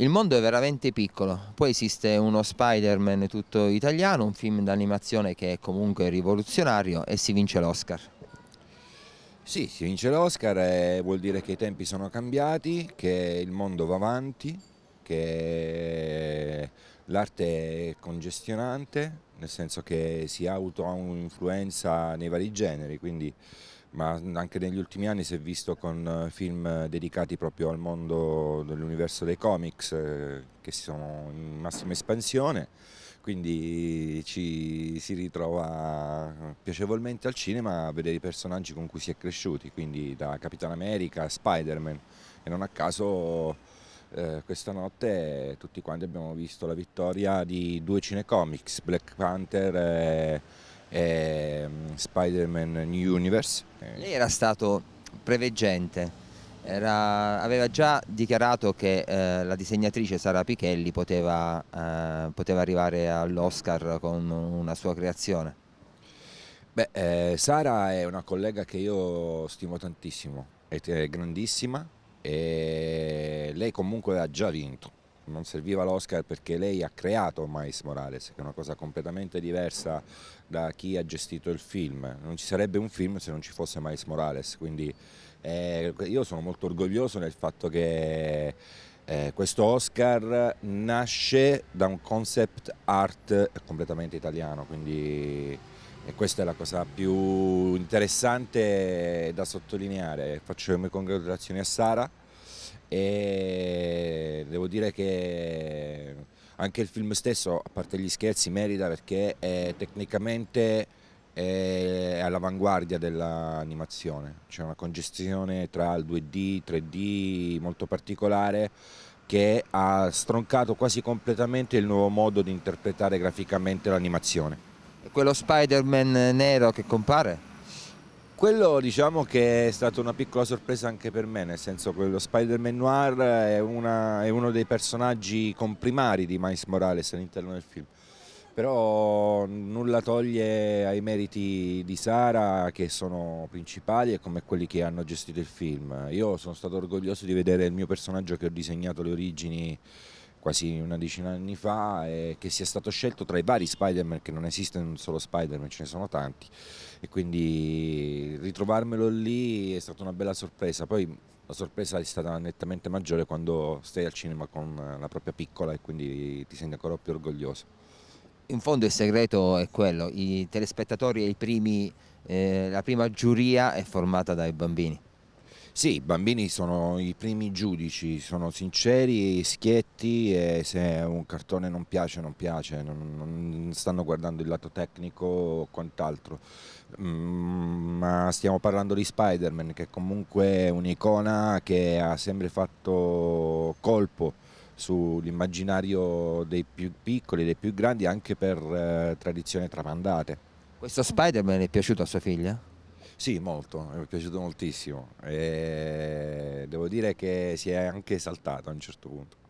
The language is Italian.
Il mondo è veramente piccolo, poi esiste uno Spider-Man tutto italiano, un film d'animazione che è comunque rivoluzionario e si vince l'Oscar. Sì, si vince l'Oscar e vuol dire che i tempi sono cambiati, che il mondo va avanti, che l'arte è congestionante, nel senso che si auto ha un'influenza nei vari generi, quindi ma anche negli ultimi anni si è visto con eh, film eh, dedicati proprio al mondo dell'universo dei comics eh, che sono in massima espansione, quindi ci si ritrova piacevolmente al cinema a vedere i personaggi con cui si è cresciuti, quindi da Capitan America a Spider-Man e non a caso... Eh, questa notte tutti quanti abbiamo visto la vittoria di due cinecomics, Black Panther e eh, Spider-Man New Universe. Eh. Lei era stato preveggente, era, aveva già dichiarato che eh, la disegnatrice Sara Pichelli poteva, eh, poteva arrivare all'Oscar con una sua creazione. Beh, eh, Sara è una collega che io stimo tantissimo, è grandissima e lei comunque ha già vinto non serviva l'Oscar perché lei ha creato Mais Morales, che è una cosa completamente diversa da chi ha gestito il film. Non ci sarebbe un film se non ci fosse Mais Morales, quindi eh, io sono molto orgoglioso del fatto che eh, questo Oscar nasce da un concept art completamente italiano, quindi e questa è la cosa più interessante da sottolineare. Faccio le mie congratulazioni a Sara e devo dire che anche il film stesso, a parte gli scherzi, merita perché è tecnicamente è all'avanguardia dell'animazione, c'è una congestione tra il 2D, 3D molto particolare che ha stroncato quasi completamente il nuovo modo di interpretare graficamente l'animazione. Quello Spider-Man nero che compare? Quello diciamo che è stata una piccola sorpresa anche per me, nel senso che lo Spider-Man Noir è, una, è, uno dei personaggi comprimari di Miles Morales all'interno del film. Però nulla toglie ai meriti di Sara che sono principali e come quelli che hanno gestito il film. Io sono stato orgoglioso di vedere il mio personaggio che ho disegnato le origini quasi una decina di anni fa e che sia stato scelto tra i vari Spider-Man, che non esiste un solo Spider-Man, ce ne sono tanti e quindi ritrovarmelo lì è stata una bella sorpresa. Poi la sorpresa è stata nettamente maggiore quando stai al cinema con la propria piccola e quindi ti senti ancora più orgoglioso. In fondo il segreto è quello, i telespettatori e i primi, eh, la prima giuria è formata dai bambini. Sì, i bambini sono i primi giudici, sono sinceri, schietti e se un cartone non piace, non piace, non, non stanno guardando il lato tecnico o quant'altro. Mm, ma stiamo parlando di Spider-Man che comunque è un'icona che ha sempre fatto colpo sull'immaginario dei più piccoli, dei più grandi, anche per eh, tradizioni tramandate. Questo Spider-Man è piaciuto a sua figlia? Sì, molto, mi è piaciuto moltissimo. E devo dire che si è anche esaltato a un certo punto.